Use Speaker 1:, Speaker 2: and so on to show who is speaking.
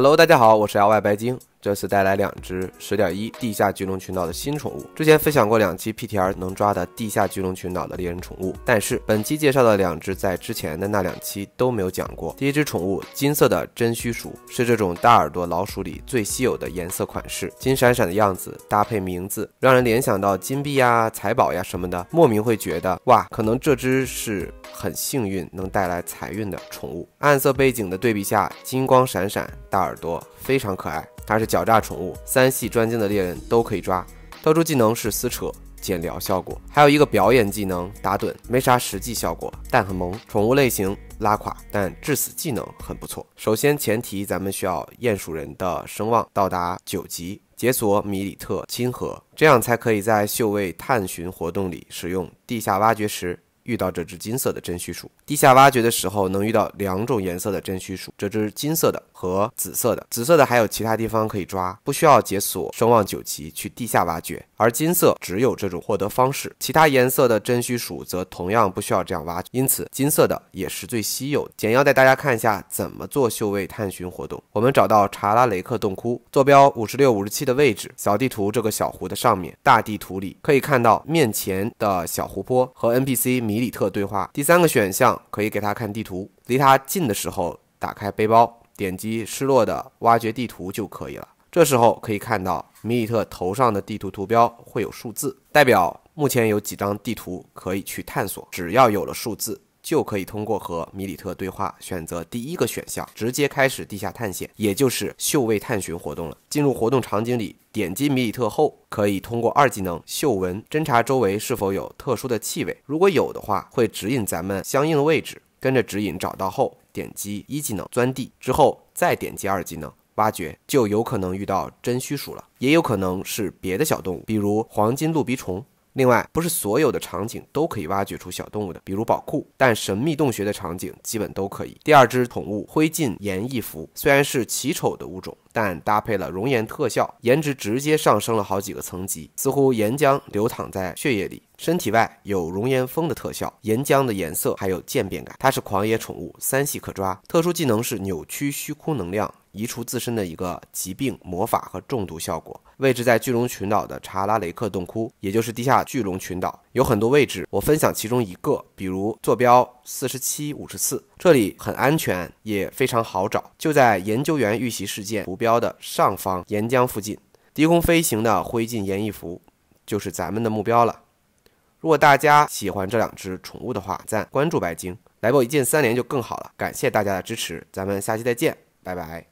Speaker 1: Hello，大家好，我是 L Y 白鲸。这次带来两只十点一地下巨龙群岛的新宠物。之前分享过两期 PTR 能抓的地下巨龙群岛的猎人宠物，但是本期介绍的两只在之前的那两期都没有讲过。第一只宠物金色的真须鼠是这种大耳朵老鼠里最稀有的颜色款式，金闪闪的样子搭配名字，让人联想到金币呀、财宝呀什么的，莫名会觉得哇，可能这只是很幸运能带来财运的宠物。暗色背景的对比下，金光闪闪，大耳朵非常可爱。它是。狡诈宠物，三系专精的猎人都可以抓。特殊技能是撕扯，减疗效果；还有一个表演技能打盹，没啥实际效果，但很萌。宠物类型拉垮，但致死技能很不错。首先，前提咱们需要鼹鼠人的声望到达九级，解锁米里特亲和，这样才可以在嗅味探寻活动里使用地下挖掘石。遇到这只金色的真须鼠，地下挖掘的时候能遇到两种颜色的真须鼠，这只金色的和紫色的。紫色的还有其他地方可以抓，不需要解锁声望九级去地下挖掘。而金色只有这种获得方式，其他颜色的真虚鼠则同样不需要这样挖，因此金色的也是最稀有的。简要带大家看一下怎么做嗅味探寻活动。我们找到查拉雷克洞窟坐标五十六五十七的位置，小地图这个小湖的上面，大地图里可以看到面前的小湖泊和 NPC 米里特对话，第三个选项可以给他看地图，离他近的时候打开背包，点击失落的挖掘地图就可以了。这时候可以看到米里特头上的地图图标会有数字，代表目前有几张地图可以去探索。只要有了数字，就可以通过和米里特对话，选择第一个选项，直接开始地下探险，也就是嗅味探寻活动了。进入活动场景里，点击米里特后，可以通过二技能嗅闻侦查周围是否有特殊的气味，如果有的话，会指引咱们相应的位置。跟着指引找到后，点击一技能钻地，之后再点击二技能。挖掘就有可能遇到真须鼠了，也有可能是别的小动物，比如黄金鹿鼻虫。另外，不是所有的场景都可以挖掘出小动物的，比如宝库，但神秘洞穴的场景基本都可以。第二只宠物灰烬岩翼蝠虽然是奇丑的物种。但搭配了熔岩特效，颜值直接上升了好几个层级，似乎岩浆流淌在血液里，身体外有熔岩风的特效，岩浆的颜色还有渐变感。它是狂野宠物，三系可抓，特殊技能是扭曲虚空能量，移除自身的一个疾病、魔法和中毒效果。位置在巨龙群岛的查拉雷克洞窟，也就是地下巨龙群岛，有很多位置，我分享其中一个，比如坐标。四十七、五十四，这里很安全，也非常好找，就在研究员遇袭事件图标的上方岩浆附近。低空飞行的灰烬演翼服就是咱们的目标了。如果大家喜欢这两只宠物的话，赞、关注、白鲸，来一波一键三连就更好了。感谢大家的支持，咱们下期再见，拜拜。